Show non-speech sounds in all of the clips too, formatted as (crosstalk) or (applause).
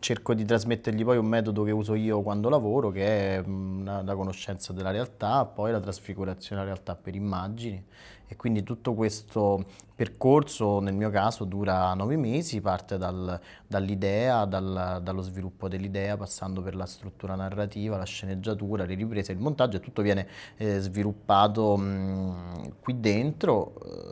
cerco di trasmettergli poi un metodo che uso io quando lavoro, che è una, la conoscenza della realtà, poi la trasfigurazione della realtà per immagini. E quindi tutto questo percorso, nel mio caso, dura nove mesi, parte dal, dall'idea, dal, dallo sviluppo dell'idea, passando per la struttura narrativa, la sceneggiatura, le riprese, il montaggio, e tutto viene eh, sviluppato mh, qui dentro eh,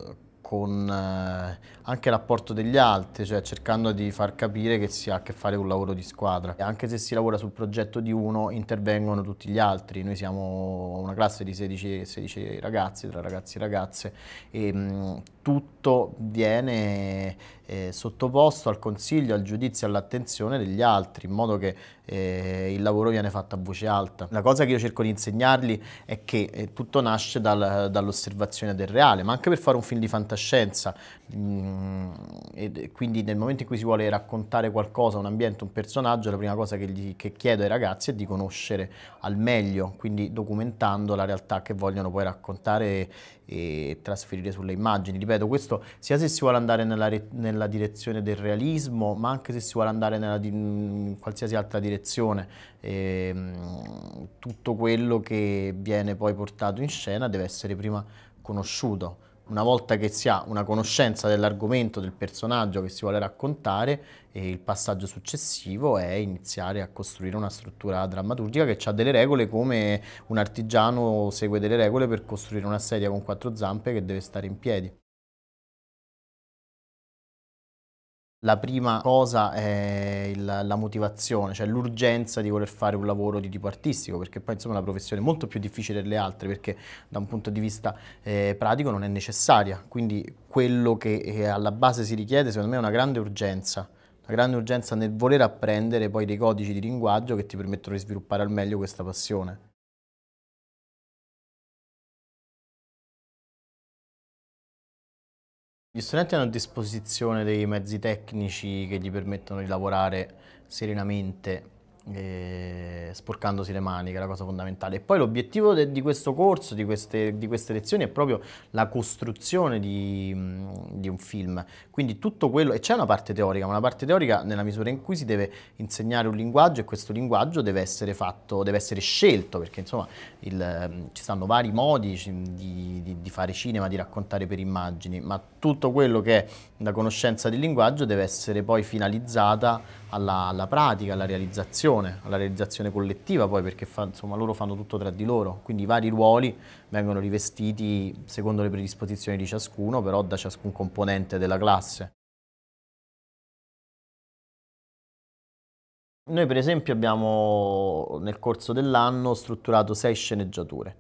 con eh, anche l'apporto degli altri, cioè cercando di far capire che si ha a che fare con il lavoro di squadra. E anche se si lavora sul progetto di uno, intervengono tutti gli altri. Noi siamo una classe di 16, 16 ragazzi, tra ragazzi e ragazze, e mh, mm, tutto viene eh, sottoposto al consiglio, al giudizio, e all'attenzione degli altri, in modo che eh, il lavoro viene fatto a voce alta. La cosa che io cerco di insegnargli è che eh, tutto nasce dal, dall'osservazione del reale, ma anche per fare un film di fantasia fantascienza mh, mm, e quindi nel momento in cui si vuole raccontare qualcosa, un ambiente, un personaggio, la prima cosa che, gli, che chiedo ai ragazzi è di conoscere al meglio, quindi documentando la realtà che vogliono poi raccontare e, e trasferire sulle immagini. Ripeto, questo sia se si vuole andare nella, nella direzione del realismo, ma anche se si vuole andare nella, in mm, qualsiasi altra direzione, e, ehm, mh, tutto quello che viene poi portato in scena deve essere prima conosciuto una volta che si ha una conoscenza dell'argomento, del personaggio che si vuole raccontare, il passaggio successivo è iniziare a costruire una struttura drammaturgica che ha delle regole come un artigiano segue delle regole per costruire una sedia con quattro zampe che deve stare in piedi. La prima cosa è il, la motivazione, cioè l'urgenza di voler fare un lavoro di tipo artistico, perché poi insomma una professione molto più difficile delle altre, perché da un punto di vista eh, pratico non è necessaria, quindi quello che eh, alla base si richiede secondo me è una grande urgenza, una grande urgenza nel voler apprendere poi dei codici di linguaggio che ti permettono di sviluppare al meglio questa passione. Gli studenti hanno a disposizione dei mezzi tecnici che gli permettono di lavorare serenamente eh, sporcandosi le mani, che è la cosa fondamentale. E poi l'obiettivo di questo corso, di queste, di queste, lezioni, è proprio la costruzione di, di un film. Quindi tutto quello, e c'è una parte teorica, ma una parte teorica nella misura in cui si deve insegnare un linguaggio e questo linguaggio deve essere fatto, deve essere scelto, perché insomma il, ci stanno vari modi di, di, di fare cinema, di raccontare per immagini, ma tutto quello che è la conoscenza del linguaggio deve essere poi finalizzata alla, alla, pratica, alla realizzazione, alla realizzazione collettiva poi perché fa, insomma, loro fanno tutto tra di loro, quindi i vari ruoli vengono rivestiti secondo le predisposizioni di ciascuno, però da ciascun compagno componente della classe. Noi per esempio abbiamo nel corso dell'anno strutturato sei sceneggiature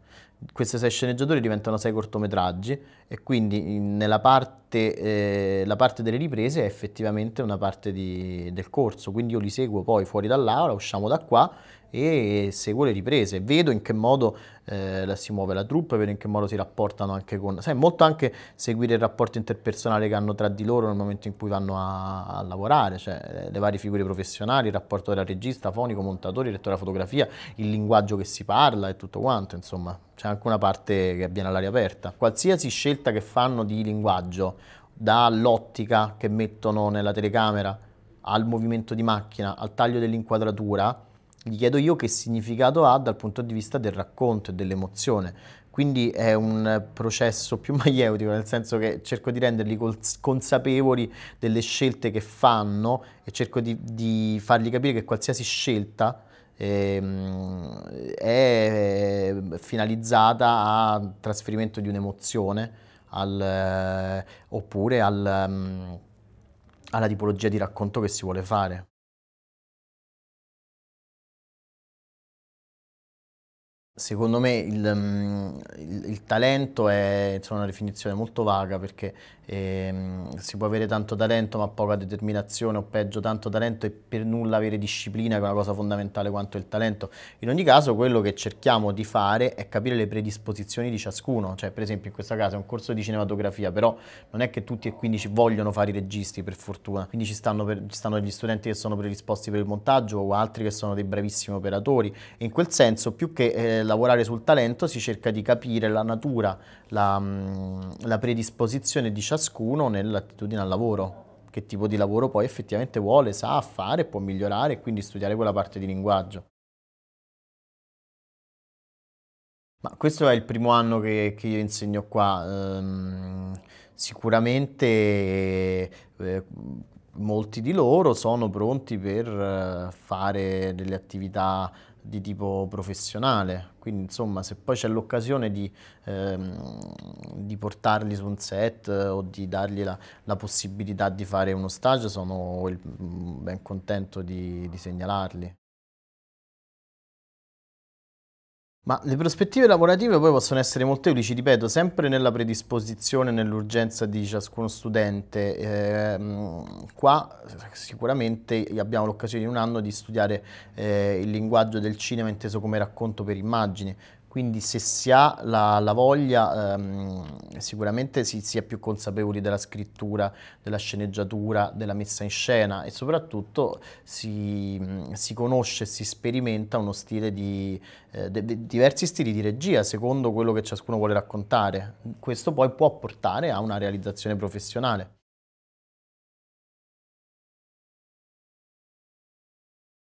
queste sei sceneggiature diventano sei cortometraggi e quindi nella parte, eh, la parte delle riprese è effettivamente una parte di, del corso, quindi io li seguo poi fuori dall'aula, usciamo da qua e seguo le riprese, vedo in che modo eh, si muove la troupe, vedo in che modo si rapportano anche con... Sai, molto anche seguire il rapporto interpersonale che hanno tra di loro nel momento in cui vanno a, a lavorare, cioè eh, le varie figure professionali, il rapporto tra regista, fonico, montatore, direttore della fotografia, il linguaggio che si parla e tutto quanto, insomma c'è anche una parte che avviene all'aria aperta. Qualsiasi scelta che fanno di linguaggio, dall'ottica che mettono nella telecamera, al movimento di macchina, al taglio dell'inquadratura, gli chiedo io che significato ha dal punto di vista del racconto e dell'emozione. Quindi è un processo più (laughs) maieutico, nel senso che cerco di renderli consapevoli delle scelte che fanno e cerco di, di fargli capire che qualsiasi scelta ehm, è eh, finalizzata al trasferimento di un'emozione al, eh, oppure al, um, alla tipologia di racconto che si vuole fare. Secondo me il, mm, il, il talento è insomma, una definizione molto vaga perché ehm, si può avere tanto talento ma poca determinazione o peggio tanto talento e per nulla avere disciplina che è una cosa fondamentale quanto il talento. In ogni caso quello che cerchiamo di fare è capire le predisposizioni di ciascuno, cioè per esempio in questo caso è un corso di cinematografia però non è che tutti e 15 vogliono fare i registi per fortuna, quindi ci stanno, per, ci stanno degli studenti che sono predisposti per il montaggio o altri che sono dei bravissimi operatori e in quel senso più che... Eh, lavorare sul talento si cerca di capire la natura, la, mm, la predisposizione di ciascuno nell'attitudine al lavoro, che tipo di lavoro poi effettivamente vuole, sa fare, può migliorare e quindi studiare quella parte di linguaggio. Ma questo è il primo anno che, che io insegno qua. Ehm, sicuramente eh, molti di loro sono pronti per eh, fare delle attività di tipo professionale, quindi insomma se poi c'è l'occasione di, ehm, di, portarli su un set eh, o di dargli la, la possibilità di fare uno stage sono il, mm, ben contento di, di segnalarli. Ma le prospettive lavorative poi possono essere molteplici, ripeto, sempre nella predisposizione e nell'urgenza di ciascuno studente. Ehm, eh, qua sicuramente abbiamo l'occasione in un anno di studiare eh, il linguaggio del cinema inteso come racconto per immagini, quindi se si ha la, la voglia ehm, eh, sicuramente si, si, è più consapevoli della scrittura, della sceneggiatura, della messa in scena e soprattutto si, mm, si conosce e si sperimenta uno stile di, eh, diversi stili di regia secondo quello che ciascuno vuole raccontare. Questo poi può portare a una realizzazione professionale.